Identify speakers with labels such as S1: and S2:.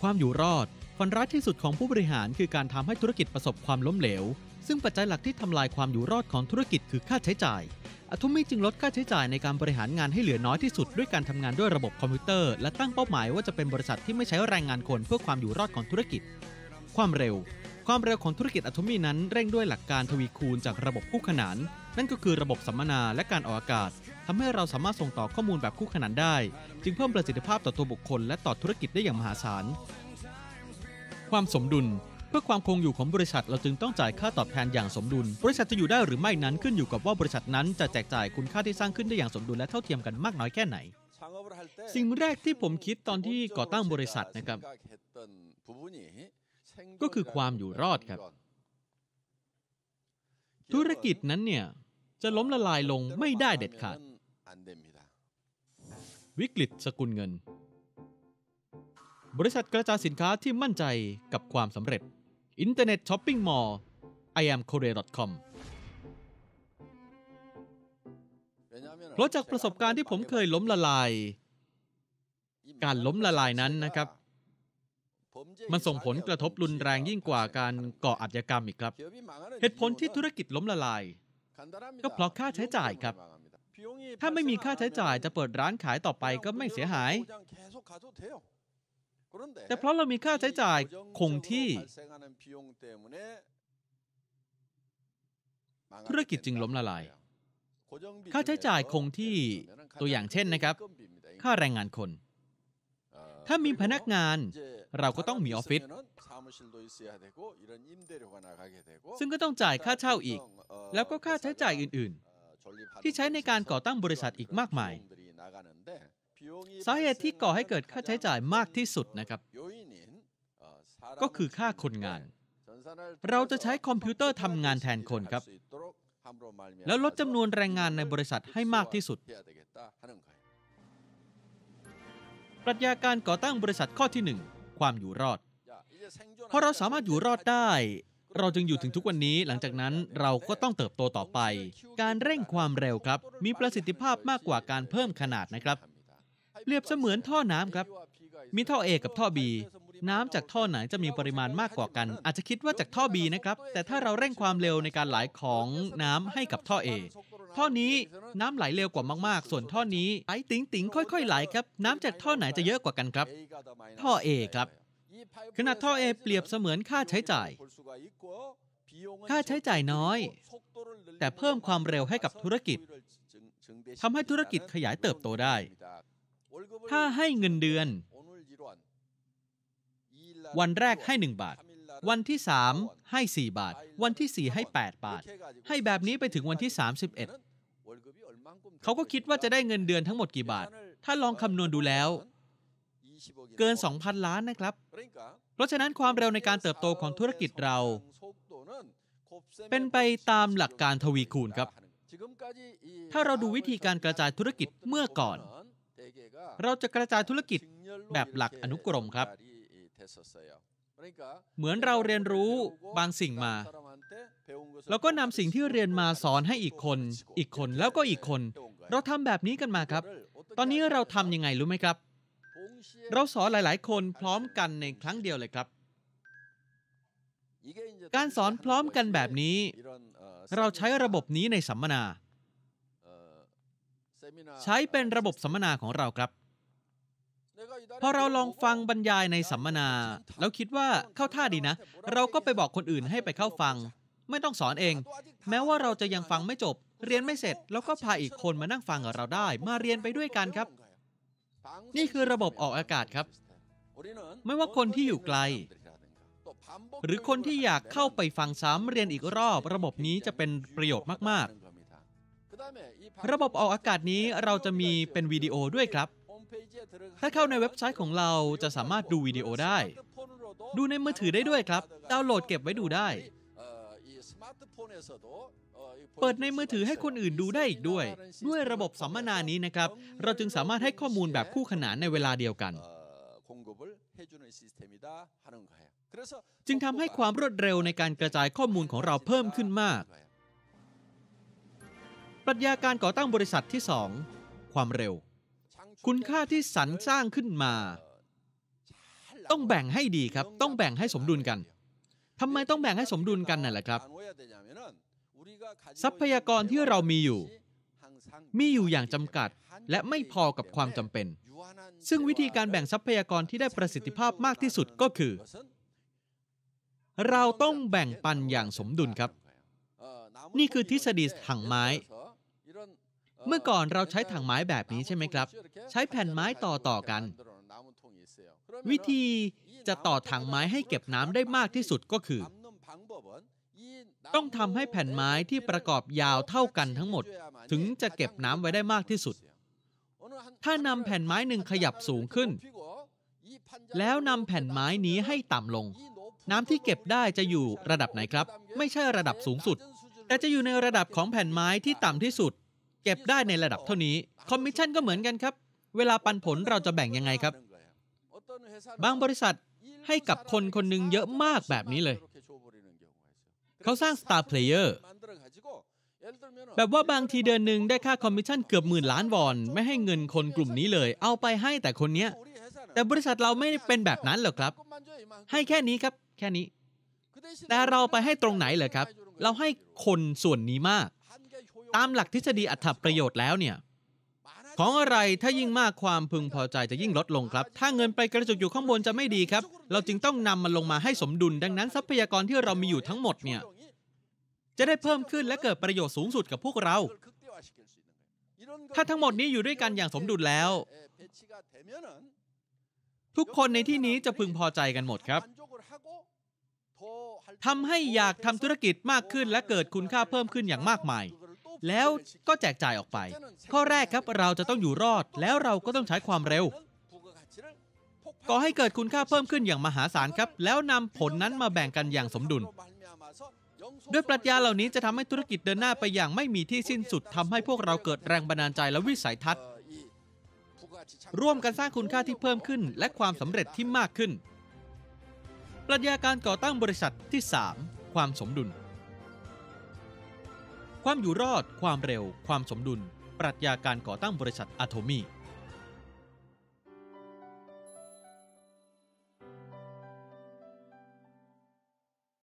S1: ความอยู่รอดฟันร้ายที่สุดของผู้บริหารคือการทำให้ธุรกิจประสบความล้มเหลว ซึ่งปัจจัยหลักที่ทำลายความอยู่รอดของธุรกิจคือค่าใช้จ่าย อทุมิจึงลดค่าใช้จ่ายในการบริหารงานให้เหลือน้อยที่สุด ด้วยการทำงานด้วยระบบคอมพิวเตอร์และตั้งเป้าหมายว่าจะเป็นบริษัทที่ไม่ใช้แรงงานคนเพื่อความอยู่รอดของธุรกิจ ความเร็วความเร็วของธุรกิจอะตอมีนั้นเร่งด้วยหลักการทวีคูณจากระบบคู่ขนาน นั่นก็คือระบบสัมมนาและการออกอากาศ ทำให้เราสามารถส่งต่อข้อมูลแบบคู่ขนานได้จึงเพิ่มประสิทธิภาพต่อตัวบุคคลและต่อธุรกิจได้อย่างมหาศาลความสมดุลเพื่อความคงอยู่ของบริษัทเราจึงต้องจ่ายค่าตอบแทนอย่างสมดุล บริษัทจะอยู่ได้หรือไม่นั้นขึ้นอยู่กับว่าบริษัทนั้น จะแจกจ่ายคุณค่าที่สร้างขึ้นได้อย่างสมดุลและเท่าเทียมกันมากน้อยแค่ไหน สิ่งแรกที่ผมคิดตอนที่ก่อตั้งบริษัทนะครับก็คือความอยู่รอดครับ ธุรกิจนั้นเนี่ย จะล้มละลายลงไม่ได้เด็ดขาด วิกฤตสกุลเงิน บริษัทกระจายสินค้าที่มั่นใจกับความสำเร็จ อินเทอร์เน็ตช้อปปิ้งมอลล์ i a m k o r e a c o m เพราะจากประสบการณ์ที่ผมเคยล้มละลาย การล้มละลายนั้นนะครับมันส่งผลกระทบรุนแรงยิ่งกว่าการก่ออาชญากรรมอีกครับเหตุผลที่ธุรกิจล้มละลายก็เพราะค่าใช้จ่ายครับ ถ้าไม่มีค่าใช้จ่ายจะเปิดร้านขายต่อไปก็ไม่เสียหาย
S2: แต่เพราะเรามีค่าใช้จ่ายคงที่
S1: ธุรกิจจึงล้มละลายค่าใช้จ่ายคงที่ตัวอย่างเช่นนะครับ ค่าแรงงานคน ถ้ามีพนักงานเราก็ต้องมีออฟฟิศซึ่งก็ต้องจ่ายค่าเช่าอีก แล้วก็ค่าใช้จ่ายอื่นๆ ที่ใช้ในการก่อตั้งบริษัทอีกมากมายสาเหตุที่ก่อให้เกิดค่าใช้จ่ายมากที่สุดนะครับ ก็คือค่าคนงาน เราจะใช้คอมพิวเตอร์ทำงานแทนคนครับ แล้วลดจำนวนแรงงานในบริษัทให้มากที่สุดปรัชญาการก่อตั้งบริษัทข้อที่ 1ความอยู่รอดเพราะเราสามารถอยู่รอดได้ เราจึงอยู่ถึงทุกวันนี้ หลังจากนั้นเราก็ต้องเติบโตต่อไป การเร่งความเร็วครับ มีประสิทธิภาพมากกว่าการเพิ่มขนาดนะครับ เรียบเสมือนท่อน้าครับ มีท่อ A กับท่อ B น้ำจากท่อไหนจะมีปริมาณมากกว่ากัน อาจจะคิดว่าจากท่อ B นะครับ แต่ถ้าเราเร่งความเร็วในการไหลของน้ำให้กับท่อ A ท่อนี้น้ำไหลเร็วกว่ามากๆ ส่วนท่อนี้ไอติ๋งติ๋งค่อยๆไหลครับ น้ำจากท่อไหนจะเยอะกว่ากันครับ ท่อ A ครับ ขนาดท่อ A เปรียบเสมือนค่าใช้จ่าย ค่าใช้จ่ายน้อย แต่เพิ่มความเร็วให้กับธุรกิจทำให้ธุรกิจขยายเติบโตได้ ถ้าให้เงินเดือน วันแรกให้หนึ่งบาทวันที่ 3 ให้ 4 บาท วันที่ 4 ให้ 8 บาท ให้แบบนี้ไปถึงวันที่ 31 เขาก็คิดว่าจะได้เงินเดือนทั้งหมดกี่บาท ถ้าลองคำนวณดูแล้ว เกิน 2,000 ล้านนะครับ เพราะฉะนั้นความเร็วในการเติบโตของธุรกิจเรา เป็นไปตามหลักการทวีคูณครับ ถ้าเราดูวิธีการกระจายธุรกิจเมื่อก่อน เราจะกระจายธุรกิจแบบหลักอนุกรมครับเหมือนเราเรียนรู้บางสิ่งมาแล้วก็นำสิ่งที่เรียนมาสอนให้อีกคน อีกคนแล้วก็อีกคน เราทำแบบนี้กันมาครับ ตอนนี้เราทำยังไงรู้ไหมครับ เราสอนหลายๆคนพร้อมกันในครั้งเดียวเลยครับ การสอนพร้อมกันแบบนี้ เราใช้ระบบนี้ในสัมมนาใช้เป็นระบบสัมมนาของเราครับพอเราลองฟังบรรยายในสัมมนา แล้วคิดว่าเข้าท่าดีนะ เราก็ไปบอกคนอื่นให้ไปเข้าฟัง ไม่ต้องสอนเอง แม้ว่าเราจะยังฟังไม่จบ เรียนไม่เสร็จ แล้วก็พาอีกคนมานั่งฟังกับเราได้ มาเรียนไปด้วยกันครับ นี่คือระบบออกอากาศครับ ไม่ว่าคนที่อยู่ไกล
S2: หรือคนที่อยากเ
S1: ข้าไปฟังซ้ำเรียนอีกรอบ ระบบนี้จะเป็นประโยชน์มากๆ ระบบออกอากาศนี้เราจะมีเป็นวิดีโอด้วยครับถ้าเข้าในเว็บไซต์ของเราจะสามารถดูวิดีโอได้ ดูในมือถือได้ด้วยครับ ดาวน์โหลดเก็บไว้ดูได้เปิดในมือถือให้คนอื่นดูได้อีกด้วย ด้วยระบบสัมมนานี้นะครับ เราจึงสามารถให้ข้อมูลแบบคู่ขนานในเวลาเดียวกันจึงทำให้ความรวดเร็วในการกระจายข้อมูลของเราเพิ่มขึ้นมาก ปรัชญาการก่อตั้งบริษัทที่ 2 ความเร็วคุณค่าที่สรรสร้างขึ้นมา ต้องแบ่งให้ดีครับ ต้องแบ่งให้สมดุลกันทำไมต้องแบ่งให้สมดุลกันน่ะละครับ ทรัพยากรที่เรามีอยู่ มีอยู่อย่างจำกัด และไม่พอกับความจำเป็น ซึ่งวิธีการแบ่งทรัพยากรที่ได้ประสิทธิภาพมากที่สุดก็คือ เราต้องแบ่งปันอย่างสมดุลครับ นี่คือทฤษฎีถังไม้เมื่อก่อนเราใช้ถังไม้แบบนี้ใช่ไหมครับ ใช้แผ่นไม้ต่อต่อกัน วิธีจะต่อถังไม้ให้เก็บน้ำได้มากที่สุดก็คือ ต้องทำให้แผ่นไม้ที่ประกอบยาวเท่ากันทั้งหมด ถึงจะเก็บน้ำไว้ได้มากที่สุด ถ้านำแผ่นไม้หนึ่งขยับสูงขึ้น แล้วนำแผ่นไม้นี้ให้ต่ำลง น้ำที่เก็บได้จะอยู่ระดับไหนครับ ไม่ใช่ระดับสูงสุด แต่จะอยู่ในระดับของแผ่นไม้ที่ต่ำที่สุดเก็บได้ในระดับเท่านี้คอมมิชชั่นก็เหมือนกันครับ เวลาปันผลเราจะแบ่งยังไงครับ บางบริษัทให้กับคนคนหนึ่งเยอะมากแบบนี้เลย เขาสร้างสตาร์เพลเยอร์แบบว่าบางทีเดือนหนึ่งได้ค่าคอมมิชชั่นเกือบหมื่นล้านวอน ไม่ให้เงินคนกลุ่มนี้เลย เอาไปให้แต่คนเนี้ยแต่บริษัทเราไม่เป็นแบบนั้นหรอกครับ ให้แค่นี้ครับแค่นี้ แต่เราไปให้ตรงไหนเหรอครับ เราให้คนส่วนนี้มากตามหลักทฤษฎีอัตถประโยชน์แล้วเนี่ย ของอะไรถ้ายิ่งมากความพึงพอใจจะยิ่งลดลงครับ ถ้าเงินไปกระจุกอยู่ข้างบน จะไม่ดีครับ เราจึงต้องนำมันลงมาให้สมดุลดังนั้นทรัพยากรที่เรามีอยู่ทั้งหมดเนี่ยจะได้เพิ่มขึ้นและเกิดประโยชน์สูงสุดกับพวกเรา ถ้าทั้งหมดนี้อยู่ด้วยกันอย่างสมดุลแล้ว ทุกคนในที่นี้จะพึงพอใจกันหมดครับทำให้อยากทำธุรกิจมากขึ้น และเกิดคุณค่าเพิ่มขึ้นอย่างมากมายแล้วก็แจกจ่ายออกไป ข้อแรกครับเราจะต้องอยู่รอดแล้วเราก็ต้องใช้ความเร็วก่อให้เกิดคุณค่าเพิ่มขึ้นอย่างมหาศาลครับ แล้วนำผลนั้นมาแบ่งกันอย่างสมดุลด้วยปรัชญาเหล่านี้จะทำให้ธุรกิจเดินหน้าไปอย่างไม่มีที่สิ้นสุดทำให้พวกเราเกิดแรงบันดาลใจและวิสัยทัศน์ ร่วมกันสร้างคุณค่าที่เพิ่มขึ้น และความสำเร็จที่มากขึ้น ปรัชญาการก่อตั้งบริษัทที่ 3 ความสมดุลความอยู่รอด ความเร็ว ความสมดุล ปรัชญาการก่อตั้งบริษัทอะโทมี่